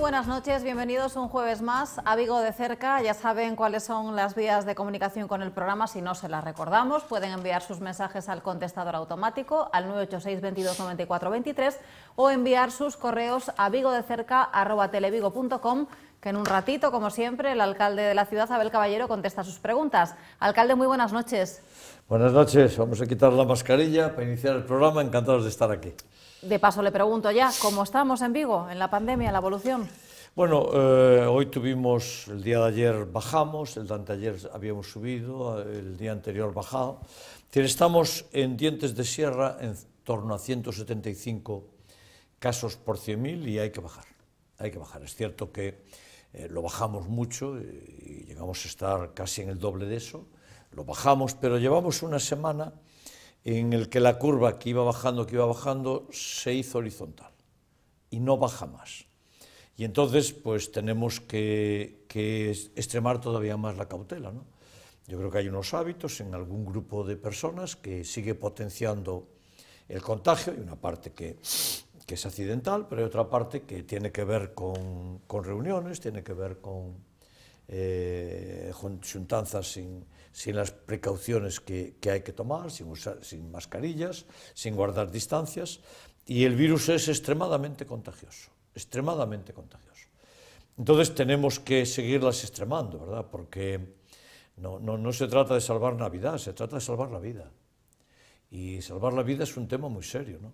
buenas noches, bienvenidos un jueves más a Vigo de Cerca. Ya saben cuáles son las vías de comunicación con el programa, si no se las recordamos. Pueden enviar sus mensajes al contestador automático al 986 22 94 23 o enviar sus correos a vigodecerca.televigo.com que en un ratito, como siempre, el alcalde de la ciudad, Abel Caballero, contesta sus preguntas. Alcalde, muy buenas noches. Buenas noches, vamos a quitar la mascarilla para iniciar el programa, encantados de estar aquí. De paso le pregunto ya, ¿cómo estamos en Vigo, en la pandemia, en la evolución? Bueno, eh, hoy tuvimos, el día de ayer bajamos, el de anteayer habíamos subido, el día anterior bajado. Estamos en dientes de sierra en torno a 175 casos por 100.000 y hay que bajar. Hay que bajar. Es cierto que eh, lo bajamos mucho y llegamos a estar casi en el doble de eso. Lo bajamos, pero llevamos una semana en el que la curva que iba bajando, que iba bajando, se hizo horizontal y no baja más. Y entonces, pues tenemos que, extremar todavía más la cautela. ¿no? Yo creo que hay unos hábitos en algún grupo de personas que sigue potenciando el contagio, hay una parte que, es accidental, pero hay otra parte que tiene que ver con reuniones, tiene que ver con, eh, sin, las precauciones que, hay que tomar, sin, sin mascarillas, sin guardar distancias, y el virus es extremadamente contagioso, extremadamente contagioso. Entonces tenemos que seguirlas extremando, ¿verdad? Porque no, no, no se trata de salvar Navidad, se trata de salvar la vida. Y salvar la vida es un tema muy serio, ¿no?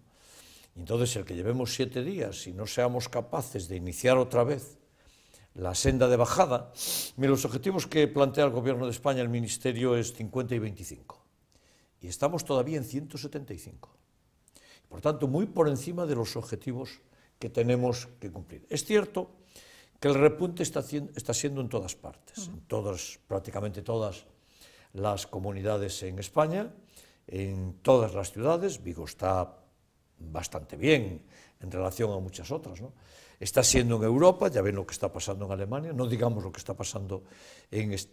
Entonces, el que llevemos siete días y no seamos capaces de iniciar otra vez la senda de bajada, los objetivos que plantea el Gobierno de España, el Ministerio, es 50 y 25. Y estamos todavía en 175. Por tanto, muy por encima de los objetivos que tenemos que cumplir. Es cierto que el repunte está, siendo en todas partes, en todas, prácticamente todas las comunidades en España, en todas las ciudades. Vigo está bastante bien en relación a muchas otras, ¿no? está siendo en Europa, ya ven lo que está pasando en Alemania, no digamos lo que está pasando en, est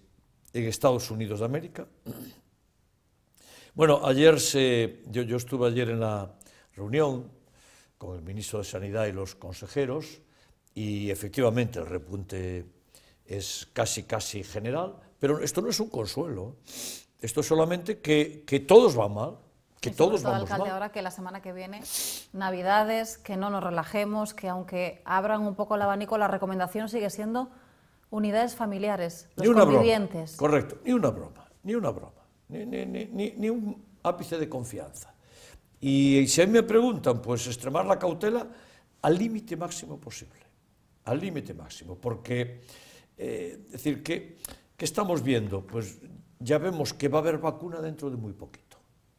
en Estados Unidos de América. Bueno, ayer se, yo, yo estuve ayer en la reunión con el ministro de Sanidad y los consejeros y efectivamente el repunte es casi, casi general, pero esto no es un consuelo, ¿eh? esto es solamente que, que todos van mal, que todos vamos, ahora que la semana que viene, Navidades, que no nos relajemos, que aunque abran un poco el abanico, la recomendación sigue siendo unidades familiares, los convivientes. correcto, ni una broma, ni una broma, ni, un ápice de confianza. Y, si a mí me preguntan, pues extremar la cautela al límite máximo posible, al límite máximo, porque eh, decir que, estamos viendo, pues ya vemos que va a haber vacuna dentro de muy poquito.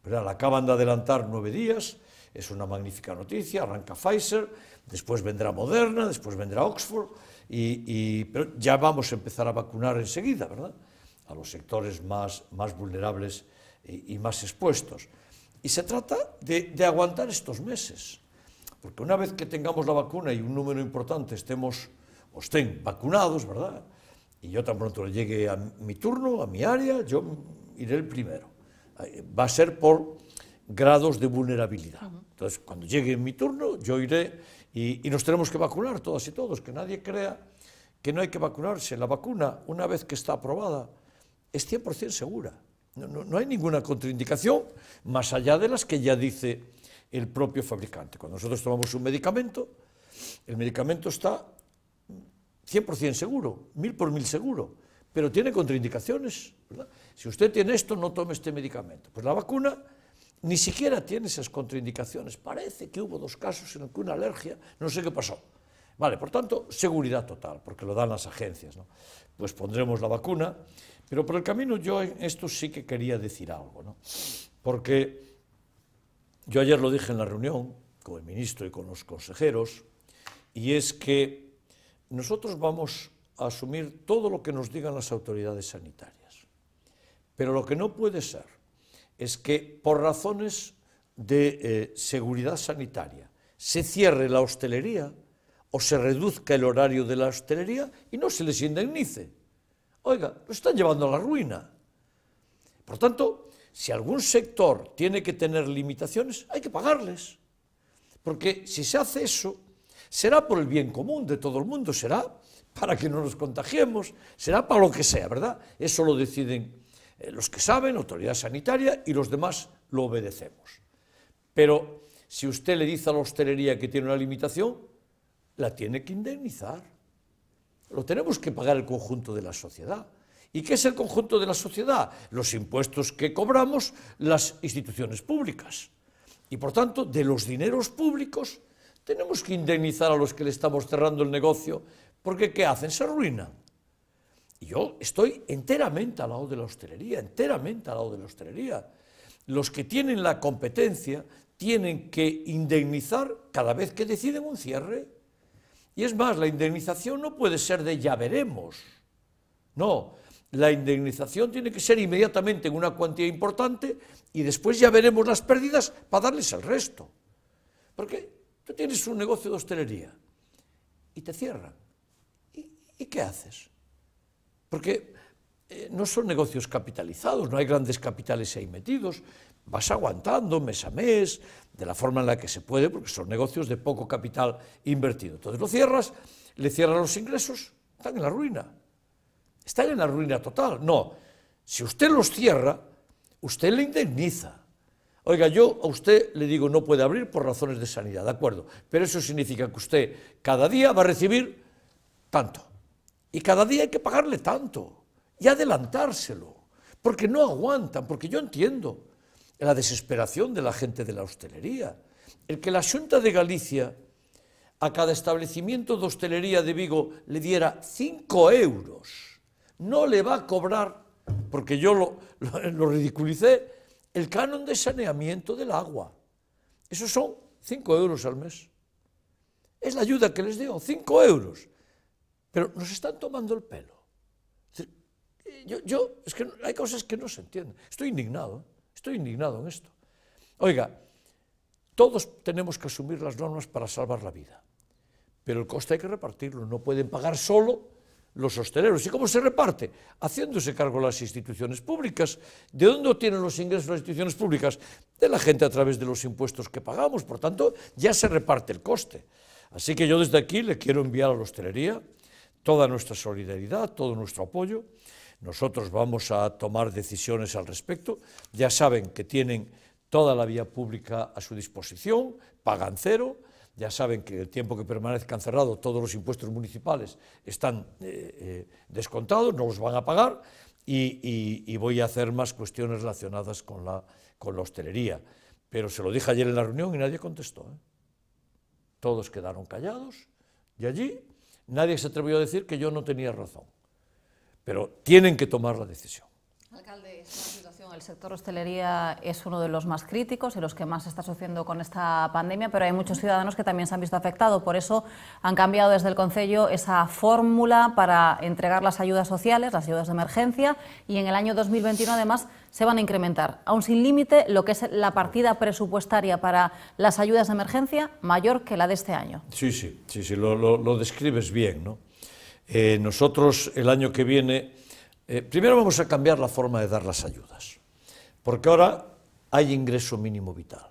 La acaban de adelantar nueve días, es una magnífica noticia, arranca Pfizer, después vendrá Moderna, después vendrá Oxford, y, pero ya vamos a empezar a vacunar enseguida, ¿verdad? A los sectores más, más vulnerables y, más expuestos. Y se trata de, aguantar estos meses, porque una vez que tengamos la vacuna y un número importante estemos o estén vacunados, ¿verdad? Y yo tan pronto llegue a mi turno, a mi área, yo iré el primero. Eh, va a ser por grados de vulnerabilidad. Entonces, cuando llegue mi turno, yo iré y, nos tenemos que vacunar todas y todos, que nadie crea que no hay que vacunarse. La vacuna, una vez que está aprobada, es 100% segura. No, no, hay ninguna contraindicación más allá de las que ya dice el propio fabricante. Cuando nosotros tomamos un medicamento, el medicamento está 100% seguro, mil por mil seguro, pero tiene contraindicaciones si usted tiene esto, no tome este medicamento. Pues la vacuna ni siquiera tiene esas contraindicaciones. Parece que hubo dos casos en el que una alergia, no sé qué pasó. Vale, por tanto, seguridad total, porque lo dan las agencias. Pues pondremos la vacuna, pero por el camino yo esto sí que quería decir algo, porque yo ayer lo dije en la reunión con el ministro y con los consejeros, y es que nosotros vamos a asumir todo lo que nos digan las autoridades sanitarias. Pero lo que no puede ser es que por razones de eh, seguridad sanitaria se cierre la hostelería o se reduzca el horario de la hostelería y no se les indemnice. Oiga, lo están llevando a la ruina. Por tanto, si algún sector tiene que tener limitaciones, hay que pagarles. Porque si se hace eso, será por el bien común de todo el mundo, será para que no nos contagiemos, será para lo que sea, ¿verdad? Eso lo deciden eh, los que saben, autoridad sanitaria, y los demás lo obedecemos. Pero si usted le dice a la hostelería que tiene una limitación, la tiene que indemnizar. Lo tenemos que pagar el conjunto de la sociedad. ¿Y qué es el conjunto de la sociedad? Los impuestos que cobramos las instituciones públicas. Y por tanto, de los dineros públicos, tenemos que indemnizar a los que le estamos cerrando el negocio, porque ¿qué hacen? Se arruinan yo estoy enteramente al lado de la hostelería, enteramente al lado de la hostelería. Los que tienen la competencia tienen que indemnizar cada vez que deciden un cierre. Y es más, la indemnización no puede ser de ya veremos. No, la indemnización tiene que ser inmediatamente en una cuantía importante y después ya veremos las pérdidas para darles el resto. Porque tú tienes un negocio de hostelería y te cierran. y qué haces? Porque eh, no son negocios capitalizados, no hay grandes capitales ahí metidos, vas aguantando mes a mes, de la forma en la que se puede, porque son negocios de poco capital invertido. Entonces lo cierras, le cierras los ingresos, están en la ruina. Están en la ruina total. No, si usted los cierra, usted le indemniza. Oiga, yo a usted le digo no puede abrir por razones de sanidad, ¿de acuerdo? Pero eso significa que usted cada día va a recibir tanto. Y cada día hay que pagarle tanto y adelantárselo, porque no aguantan, porque yo entiendo la desesperación de la gente de la hostelería. El que la Junta de Galicia a cada establecimiento de hostelería de Vigo le diera 5 euros, no le va a cobrar, porque yo lo, ridiculicé, el canon de saneamiento del agua. Esos son 5 euros al mes. Es la ayuda que les dio, 5 euros. Pero nos están tomando el pelo. Yo, es que hay cosas que no se entienden. Estoy indignado, ¿eh? estoy indignado en esto. Oiga, todos tenemos que asumir las normas para salvar la vida, pero el coste hay que repartirlo. No pueden pagar solo los hosteleros. ¿Y cómo se reparte? Haciéndose cargo las instituciones públicas. ¿De dónde obtienen los ingresos las instituciones públicas? De la gente a través de los impuestos que pagamos. Por tanto, ya se reparte el coste. Así que yo desde aquí le quiero enviar a la hostelería toda nuestra solidaridad, todo nuestro apoyo. Nosotros vamos a tomar decisiones al respecto. Ya saben que tienen toda la vía pública a su disposición, pagan cero. Ya saben que el tiempo que permanezcan cerrados todos los impuestos municipales están eh, eh, descontados, no los van a pagar. Y, voy a hacer más cuestiones relacionadas con la, con hostelería. Pero se lo dije ayer en la reunión y nadie contestó. ¿eh? Todos quedaron callados y allí nadie se atrevió a decir que yo no tenía razón. Pero tienen que tomar la decisión. Alcalde, situación, el sector hostelería es uno de los más críticos y los que más está sufriendo con esta pandemia, pero hay muchos ciudadanos que también se han visto afectados. Por eso han cambiado desde el Consejo esa fórmula para entregar las ayudas sociales, las ayudas de emergencia, y en el año 2021 además se van a incrementar. Aún sin límite, lo que es la partida presupuestaria para las ayudas de emergencia mayor que la de este año. Sí, sí, sí, sí lo, describes bien. ¿no? Eh, nosotros el año que viene, eh, primero vamos a cambiar la forma de dar las ayudas, porque ahora hay ingreso mínimo vital.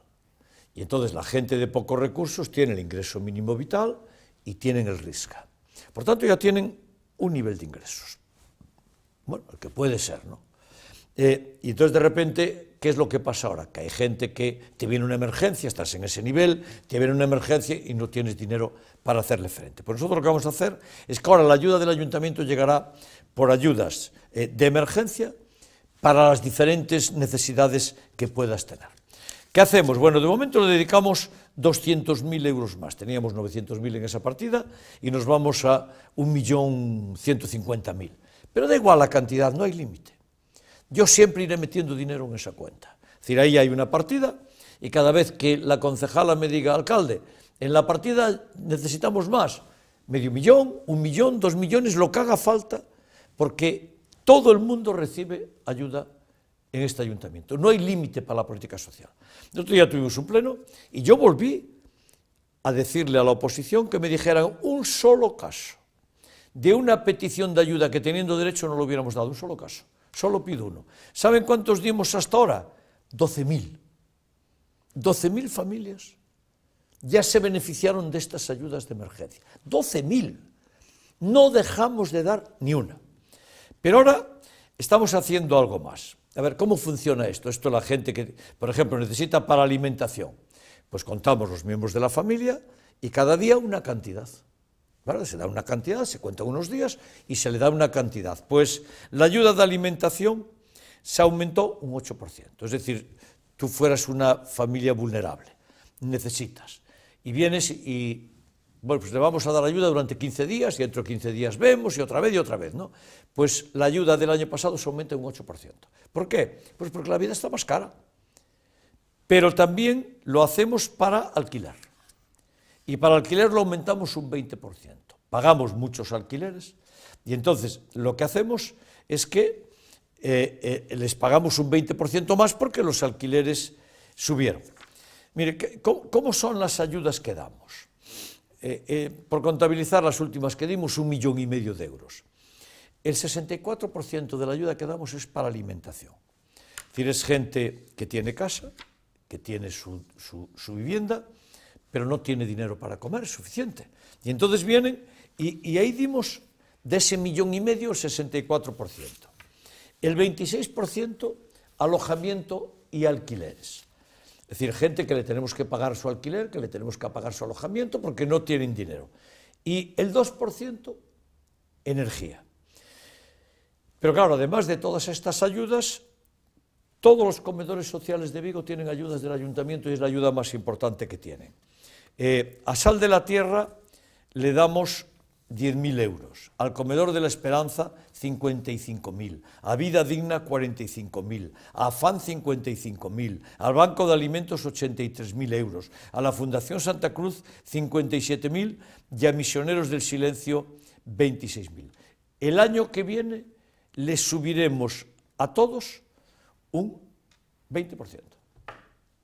Y entonces la gente de pocos recursos tiene el ingreso mínimo vital y tienen el RISCA. Por tanto, ya tienen un nivel de ingresos. Bueno, el que puede ser, ¿no? Eh, y entonces de repente, ¿qué es lo que pasa ahora? Que hay gente que te viene una emergencia, estás en ese nivel, te viene una emergencia y no tienes dinero para hacerle frente. Pues nosotros lo que vamos a hacer es que ahora la ayuda del ayuntamiento llegará por ayudas eh, de emergencia para las diferentes necesidades que puedas tener. ¿Qué hacemos? Bueno, de momento le dedicamos 200.000 euros más. Teníamos 900.000 en esa partida y nos vamos a 1.150.000. Pero da igual la cantidad, no hay límite yo siempre iré metiendo dinero en esa cuenta. Es decir, ahí hay una partida y cada vez que la concejala me diga, alcalde, en la partida necesitamos más, medio millón, un millón, dos millones, lo que haga falta, porque todo el mundo recibe ayuda en este ayuntamiento. No hay límite para la política social. El otro día tuvimos un pleno y yo volví a decirle a la oposición que me dijeran un solo caso de una petición de ayuda que teniendo derecho no lo hubiéramos dado, un solo caso. Solo pido uno. ¿Saben cuántos dimos hasta ahora? 12.000. 12.000 familias ya se beneficiaron de estas ayudas de emergencia. 12.000. No dejamos de dar ni una. Pero ahora estamos haciendo algo más. A ver, ¿cómo funciona esto? Esto la gente que, por ejemplo, necesita para alimentación. Pues contamos los miembros de la familia y cada día una cantidad se da una cantidad, se cuenta unos días y se le da una cantidad. Pues la ayuda de alimentación se aumentó un 8%. Es decir, tú fueras una familia vulnerable, necesitas. Y vienes y, bueno, pues le vamos a dar ayuda durante 15 días y dentro de 15 días vemos y otra vez y otra vez, ¿no? Pues la ayuda del año pasado se aumenta un 8%. ¿Por qué? Pues porque la vida está más cara. Pero también lo hacemos para alquilar y para alquiler lo aumentamos un 20%. Pagamos muchos alquileres y entonces lo que hacemos es que eh, eh, les pagamos un 20% más porque los alquileres subieron. Mire, ¿cómo, son las ayudas que damos? Eh, por contabilizar las últimas que dimos, un millón y medio de euros. El 64% de la ayuda que damos es para alimentación. Es decir, es gente que tiene casa, que tiene su, su vivienda, pero no tiene dinero para comer es suficiente. Y entonces vienen y, y ahí dimos de ese millón y medio el 64%. El 26% alojamiento y alquileres. Es decir, gente que le tenemos que pagar su alquiler, que le tenemos que pagar su alojamiento porque no tienen dinero. Y el 2% energía. Pero claro, además de todas estas ayudas, todos los comedores sociales de Vigo tienen ayudas del ayuntamiento y es la ayuda más importante que tienen. Eh, a Sal de la Tierra le damos 10.000 euros, al Comedor de la Esperanza 55.000, a Vida Digna 45.000, a FAN 55.000, al Banco de Alimentos 83.000 euros, a la Fundación Santa Cruz 57.000 y a Misioneros del Silencio 26.000. El año que viene le subiremos a todos un 20%.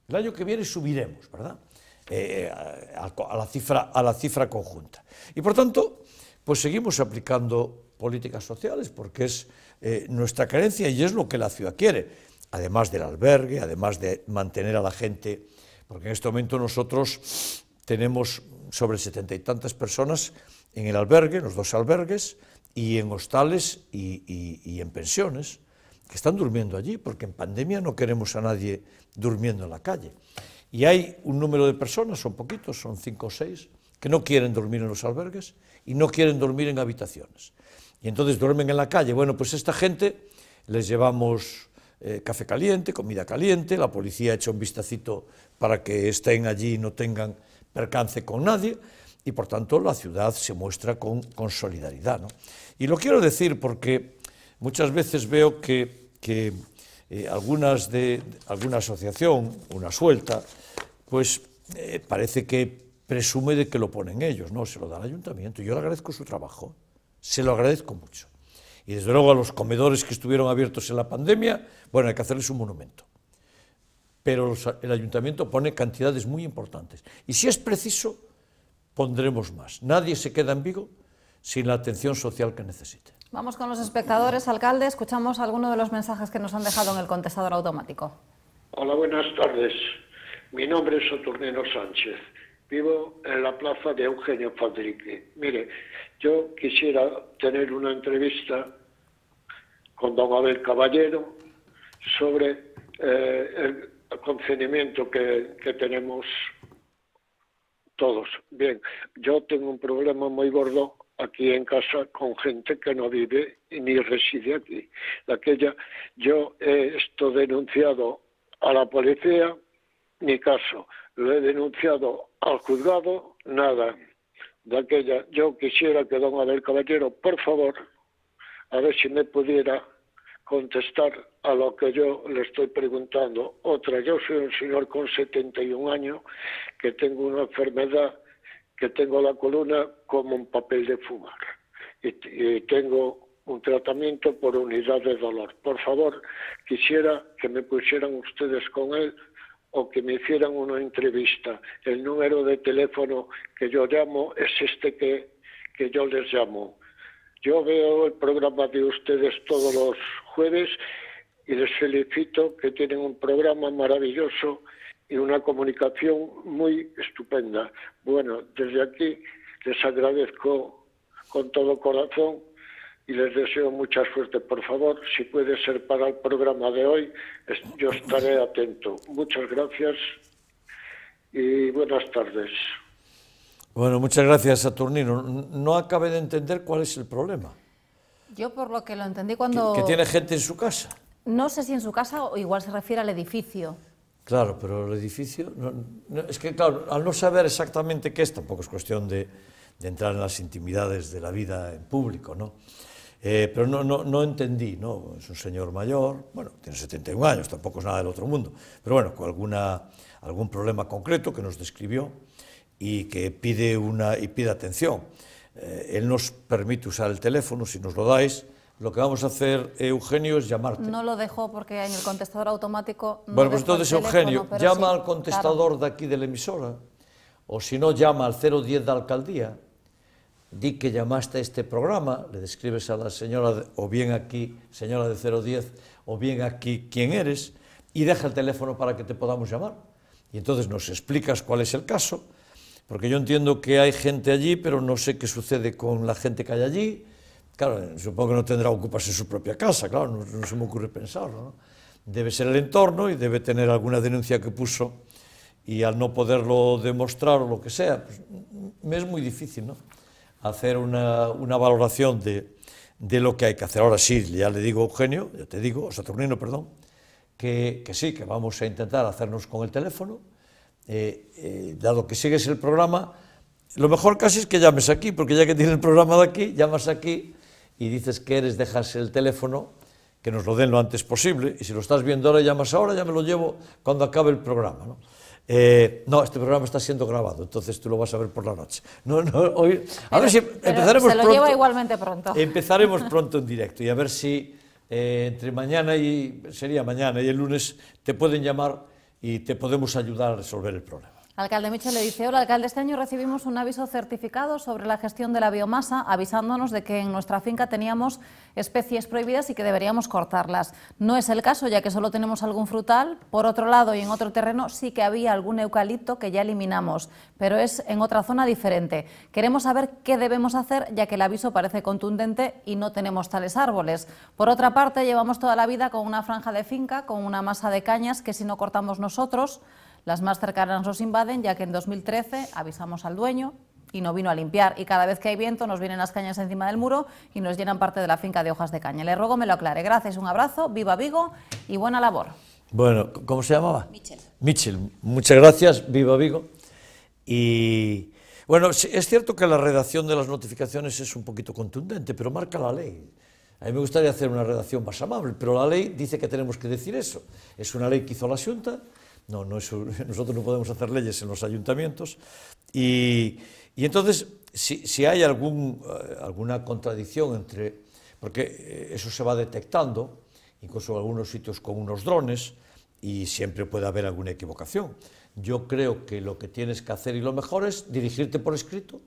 El año que viene subiremos, ¿verdad? Eh, a, la cifra, a la cifra conjunta. Y por tanto, pues seguimos aplicando políticas sociales porque es eh, nuestra carencia y es lo que la ciudad quiere, además del albergue, además de mantener a la gente, porque en este momento nosotros tenemos sobre setenta y tantas personas en el albergue, en los dos albergues, y en hostales y en pensiones, que están durmiendo allí, porque en pandemia no queremos a nadie durmiendo en la calle. Y hay un número de personas, son poquitos, son cinco o seis, que no quieren dormir en los albergues y no quieren dormir en habitaciones. Y entonces duermen en la calle. Bueno, pues esta gente les llevamos eh, café caliente, comida caliente, la policía echa un vistacito para que estén allí y no tengan percance con nadie, y por tanto la ciudad se muestra con, con solidaridad. ¿no? Y lo quiero decir porque muchas veces veo que, que eh, algunas de alguna asociación, una suelta, pues eh, parece que presume de que lo ponen ellos, no, se lo da el ayuntamiento. Yo le agradezco su trabajo, se lo agradezco mucho. Y desde luego a los comedores que estuvieron abiertos en la pandemia, bueno, hay que hacerles un monumento. Pero el ayuntamiento pone cantidades muy importantes. Y si es preciso, pondremos más. Nadie se queda en Vigo sin la atención social que necesite. Vamos con los espectadores, alcalde. Escuchamos alguno de los mensajes que nos han dejado en el contestador automático. Hola, buenas tardes. Mi nombre es Saturnino Sánchez. Vivo en la plaza de Eugenio Fadrique. Mire, yo quisiera tener una entrevista con don Abel Caballero sobre eh, el concedimiento que, que tenemos todos. Bien, yo tengo un problema muy gordo aquí en casa con gente que no vive ni reside aquí. De Aquella, yo he esto denunciado a la policía, ni caso. Lo he denunciado al juzgado, nada. De aquella, yo quisiera que don Abel Caballero, por favor, a ver si me pudiera contestar a lo que yo le estoy preguntando. Otra, yo soy un señor con 71 años que tengo una enfermedad, que tengo la columna como un papel de fumar y, tengo un tratamiento por unidad de dolor. Por favor, quisiera que me pusieran ustedes con él o que me hicieran una entrevista. El número de teléfono que yo llamo es este que, que yo les llamo. Yo veo el programa de ustedes todos los jueves y les felicito que tienen un programa maravilloso y una comunicación muy estupenda. Bueno, desde aquí les agradezco con todo corazón y les deseo mucha suerte. Por favor, si puede ser para el programa de hoy, yo estaré atento. Muchas gracias y buenas tardes. Bueno, muchas gracias, Saturnino. No acabé de entender cuál es el problema. Yo por lo que lo entendí cuando... Que, tiene gente en su casa. No sé si en su casa o igual se refiere al edificio. Claro, pero el edificio... es que, claro, al no saber exactamente qué es, tampoco es cuestión de, entrar en las intimidades de la vida en público, ¿no? Eh, pero no, no, no entendí, ¿no? Es un señor mayor, bueno, tiene 71 años, tampoco es nada del otro mundo, pero bueno, con alguna, algún problema concreto que nos describió y que pide, una, y pide atención. eh, el nos permite usar el teléfono, si nos lo dais, lo que vamos a hacer, Eugenio, es llamarte. No lo dejo porque en el contestador automático... No bueno, pues entonces, Eugenio, llama sí, al contestador claro. de aquí de la emisora, o si no, llama al 010 de Alcaldía, di que llamaste a este programa, le describes a la señora, de, o bien aquí, señora de 010, o bien aquí, quién eres, y deja el teléfono para que te podamos llamar. Y entonces nos explicas cuál es el caso, porque yo entiendo que hay gente allí, pero no sé qué sucede con la gente que hay allí. Claro, supongo que no tendrá ocuparse su propia casa, claro, no, se me ocurre pensarlo. Debe ser el entorno y debe tener alguna denuncia que puso y al no poderlo demostrar o lo que sea, pues, me es muy difícil ¿no? hacer una, valoración de, lo que hay que hacer. Ahora sí, ya le digo a Eugenio, ya te digo, Saturnino, perdón, que sí, que vamos a intentar hacernos con el teléfono, eh, eh, dado que sigues el programa, lo mejor casi es que llames aquí, porque ya que tienes el programa de aquí, llamas aquí y dices que eres, dejas el teléfono, que nos lo den lo antes posible, y si lo estás viendo ahora, llamas ahora, ya me lo llevo cuando acabe el programa. ¿no? Eh, este programa está siendo grabado, entonces tú lo vas a ver por la noche. No, no, hoy, a ver si empezaremos se lo pronto, llevo igualmente pronto. Empezaremos pronto en directo y a ver si entre mañana y sería mañana y el lunes te pueden llamar y te podemos ayudar a resolver el problema. Alcalde Michel le dice, hola alcalde, este año recibimos un aviso certificado sobre la gestión de la biomasa avisándonos de que en nuestra finca teníamos especies prohibidas y que deberíamos cortarlas. No es el caso ya que solo tenemos algún frutal, por otro lado y en otro terreno sí que había algún eucalipto que ya eliminamos, pero es en otra zona diferente. Queremos saber qué debemos hacer ya que el aviso parece contundente y no tenemos tales árboles. Por otra parte, llevamos toda la vida con una franja de finca, con una masa de cañas que si no cortamos nosotros, las más cercanas nos invaden, ya que en 2013 avisamos al dueño y no vino a limpiar. Y cada vez que hay viento nos vienen las cañas encima del muro y nos llenan parte de la finca de hojas de caña. Le ruego me lo aclare. Gracias, un abrazo, viva Vigo y buena labor. Bueno, ¿cómo se llamaba? Michel. Michel, muchas gracias, viva Vigo. Y bueno, es cierto que la redacción de las notificaciones es un poquito contundente, pero marca la ley. A mí me gustaría hacer una redacción más amable, pero la ley dice que tenemos que decir eso. Es una ley que hizo la asunta, no, nosotros no podemos hacer leyes en los ayuntamientos. Y, entonces, si, hay eh, alguna contradicción entre... Porque eh, eso se va detectando, incluso en algunos sitios con unos drones, y siempre puede haber alguna equivocación. Yo creo que lo que tienes que hacer y lo mejor es dirigirte por escrito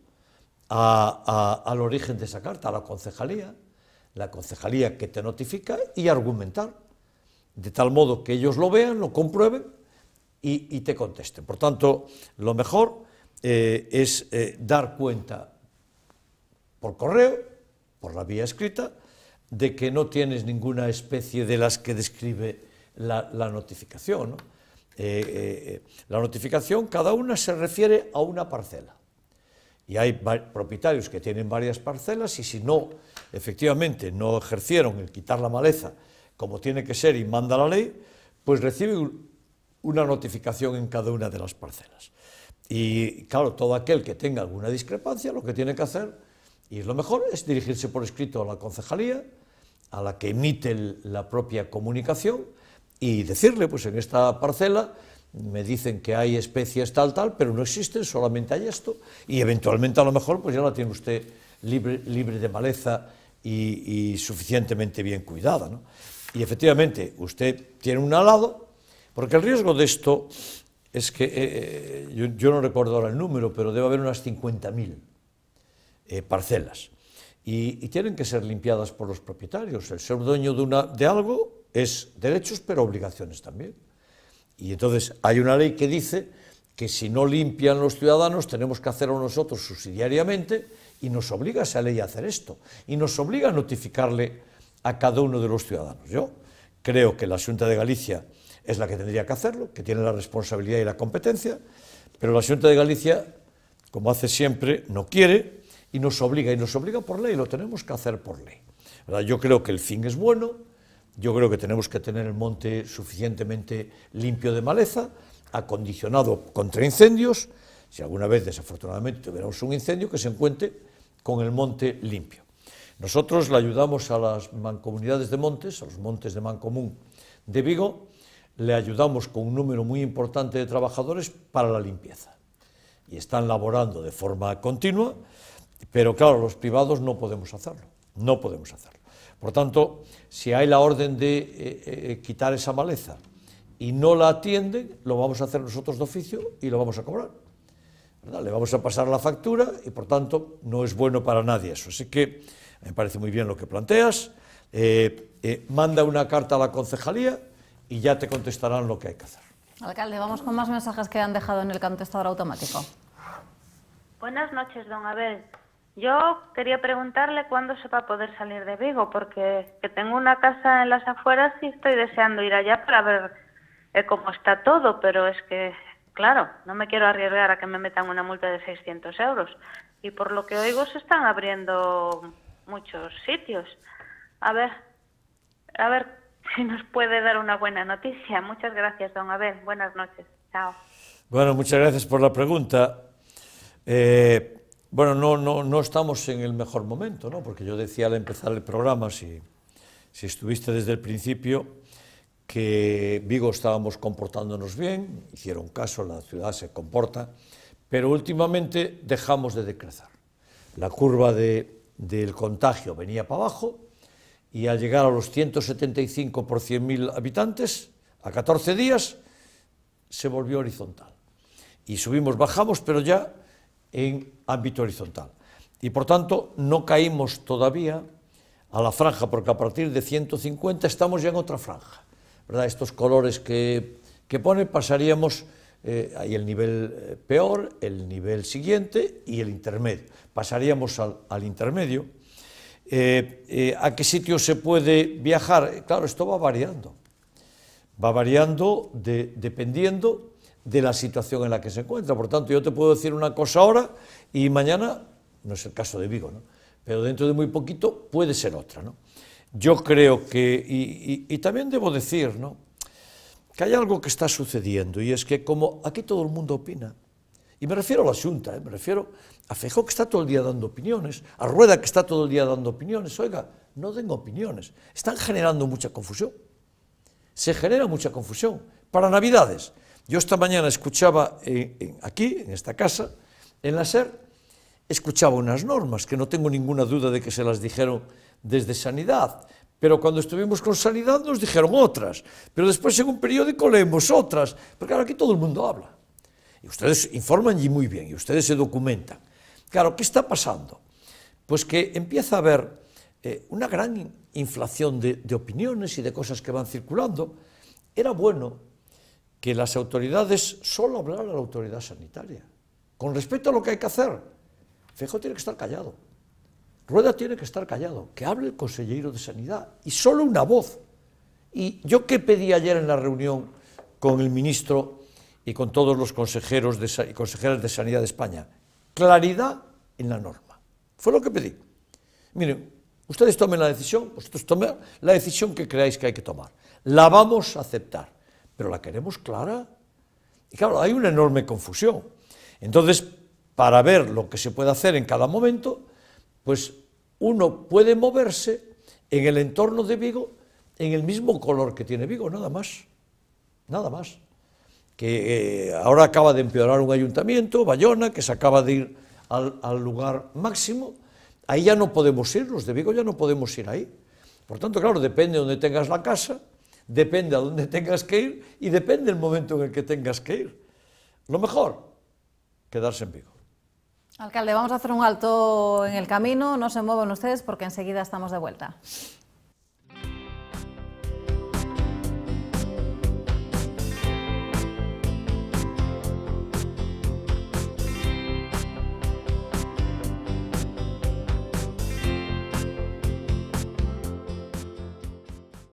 al origen de esa carta, a la concejalía, la concejalía que te notifica y argumentar, de tal modo que ellos lo vean, lo comprueben y, te conteste. Por tanto, lo mejor eh, es eh, dar cuenta por correo, por la vía escrita, de que no tienes ninguna especie de las que describe la, notificación. Eh, la notificación, cada una se refiere a una parcela. Y hay propietarios que tienen varias parcelas y si no, efectivamente, no ejercieron el quitar la maleza como tiene que ser y manda la ley, pues recibe un una notificación en cada una de las parcelas. Y claro, todo aquel que tenga alguna discrepancia, lo que tiene que hacer, y es lo mejor, es dirigirse por escrito a la concejalía, a la que emite la propia comunicación, y decirle, pues en esta parcela me dicen que hay especies tal, tal, pero no existen, solamente hay esto, y eventualmente a lo mejor pues ya la tiene usted libre, libre de maleza y, suficientemente bien cuidada. Y efectivamente, usted tiene un alado porque el riesgo de esto es que, eh, eh, yo, no recuerdo ahora el número, pero debe haber unas 50.000 eh, parcelas. Y, tienen que ser limpiadas por los propietarios. El ser dueño de, una, de algo es derechos, pero obligaciones también. Y entonces hay una ley que dice que si no limpian los ciudadanos tenemos que hacerlo nosotros subsidiariamente y nos obliga esa ley a hacer esto. Y nos obliga a notificarle a cada uno de los ciudadanos. Yo creo que la Asunta de Galicia es la que tendría que hacerlo, que tiene la responsabilidad y la competencia, pero la Junta de Galicia, como hace siempre, no quiere y nos obliga, y nos obliga por ley, lo tenemos que hacer por ley. Yo creo que el fin es bueno, yo creo que tenemos que tener el monte suficientemente limpio de maleza, acondicionado contra incendios, si alguna vez desafortunadamente tuviéramos un incendio, que se encuentre con el monte limpio. Nosotros le ayudamos a las mancomunidades de montes, a los montes de Mancomún de Vigo, le ayudamos con un número muy importante de trabajadores para la limpieza. Y están laborando de forma continua, pero claro, los privados no podemos hacerlo, no podemos hacerlo. Por tanto, si hay la orden de eh, eh, quitar esa maleza y no la atienden, lo vamos a hacer nosotros de oficio y lo vamos a cobrar. Le vamos a pasar la factura y por tanto no es bueno para nadie eso. Así que me parece muy bien lo que planteas. Eh, manda una carta a la concejalía y ya te contestarán lo que hay que hacer. Alcalde, vamos con más mensajes que han dejado en el contestador automático. Buenas noches, don Abel. Yo quería preguntarle cuándo se va a poder salir de Vigo, porque tengo una casa en las afueras y estoy deseando ir allá para ver eh, cómo está todo, pero es que, claro, no me quiero arriesgar a que me metan una multa de 600 euros. Y por lo que oigo, se están abriendo muchos sitios. A ver, a ver si nos puede dar una buena noticia. Muchas gracias, don Abel. Buenas noches. Chao. Bueno, muchas gracias por la pregunta. Eh, bueno, no, no, no estamos en el mejor momento, ¿no? Porque yo decía al empezar el programa, si, si estuviste desde el principio, que Vigo estábamos comportándonos bien, hicieron caso, la ciudad se comporta, pero últimamente dejamos de decrecer. La curva de, del contagio venía para abajo, y al llegar a los 175 por 100.000 habitantes, a 14 días, se volvió horizontal. Y subimos, bajamos, pero ya en ámbito horizontal. Y por tanto, no caímos todavía a la franja, porque a partir de 150 estamos ya en otra franja. ¿verdad? Estos colores que, que pone pasaríamos, hay eh, el nivel eh, peor, el nivel siguiente y el intermedio. Pasaríamos al intermedio eh, eh, a qué sitio se puede viajar. Claro, esto va variando. Va variando dependiendo de la situación en la que se encuentra. Por tanto, yo te puedo decir una cosa ahora y mañana, no es el caso de Vigo, ¿no? pero dentro de muy poquito puede ser otra. ¿no? Yo creo que, y, también debo decir, ¿no? que hay algo que está sucediendo y es que como aquí todo el mundo opina, y me refiero a la Junta, ¿eh? me refiero a fejo que está todo el día dando opiniones, a Rueda que está todo el día dando opiniones, oiga, no den opiniones, están generando mucha confusión. Se genera mucha confusión. Para Navidades, yo esta mañana escuchaba eh, aquí, en esta casa, en la SER, escuchaba unas normas que no tengo ninguna duda de que se las dijeron desde Sanidad, pero cuando estuvimos con sanidad nos dijeron otras, pero después en un periódico leemos otras, porque ahora aquí todo el mundo habla. Y ustedes informan y muy bien, y ustedes se documentan. Claro, ¿qué está pasando? Pues que empieza a haber eh, una gran inflación de, opiniones y de cosas que van circulando. Era bueno que las autoridades solo hablaran a la autoridad sanitaria. Con respecto a lo que hay que hacer, Fejo tiene que estar callado. Rueda tiene que estar callado, que hable el consejero de Sanidad y solo una voz. Y yo que pedí ayer en la reunión con el ministro y con todos los consejeros y consejeras de Sanidad de España, claridad en la norma. Fue lo que pedí. Miren, ustedes tomen la decisión, vosotros tomen la decisión que creáis que hay que tomar. La vamos a aceptar, pero la queremos clara. Y claro, hay una enorme confusión. Entonces, para ver lo que se puede hacer en cada momento, pues uno puede moverse en el entorno de Vigo en el mismo color que tiene Vigo, nada más. Nada más que eh, ahora acaba de empeorar un ayuntamiento, Bayona, que se acaba de ir al, lugar máximo, ahí ya no podemos ir, los de Vigo ya no podemos ir ahí. Por tanto, claro, depende de donde tengas la casa, depende a dónde tengas que ir y depende el momento en el que tengas que ir. Lo mejor, quedarse en Vigo. Alcalde, vamos a hacer un alto en el camino, no se muevan ustedes porque enseguida estamos de vuelta.